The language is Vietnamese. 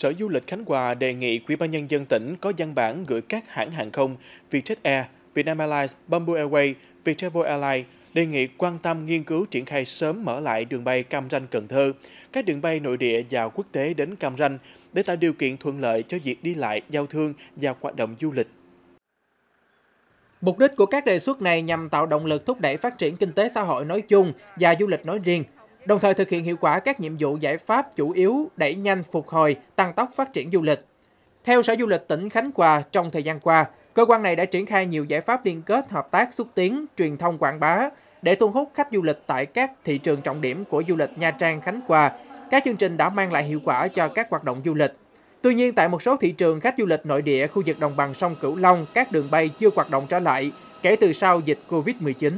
Sở Du lịch Khánh Hòa đề nghị Ủy ban nhân dân tỉnh có văn bản gửi các hãng hàng không Vietjet Air, Vietnam Airlines, Bamboo Airways, Vietravel Airlines đề nghị quan tâm nghiên cứu triển khai sớm mở lại đường bay Cam Ranh Cần Thơ, các đường bay nội địa và quốc tế đến Cam Ranh để tạo điều kiện thuận lợi cho việc đi lại, giao thương và hoạt động du lịch. Mục đích của các đề xuất này nhằm tạo động lực thúc đẩy phát triển kinh tế xã hội nói chung và du lịch nói riêng, đồng thời thực hiện hiệu quả các nhiệm vụ giải pháp chủ yếu đẩy nhanh phục hồi, tăng tốc phát triển du lịch. Theo Sở Du lịch tỉnh Khánh Hòa, trong thời gian qua, cơ quan này đã triển khai nhiều giải pháp liên kết hợp tác xúc tiến, truyền thông quảng bá để thu hút khách du lịch tại các thị trường trọng điểm của du lịch Nha Trang, Khánh Hòa. Các chương trình đã mang lại hiệu quả cho các hoạt động du lịch. Tuy nhiên, tại một số thị trường khách du lịch nội địa, khu vực đồng bằng sông Cửu Long, các đường bay chưa hoạt động trở lại kể từ sau dịch COVID-19.